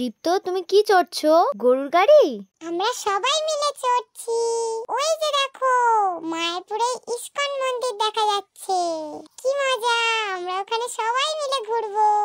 তৃপ্ত তুমি কি চড়ছো গরুর গাড়ি আমরা সবাই মিলে চড়ছি ওই যে দেখো মায়াপুরে ইস্কন মন্দির দেখা যাচ্ছে কি মজা আমরা ওখানে সবাই মিলে ঘুরবো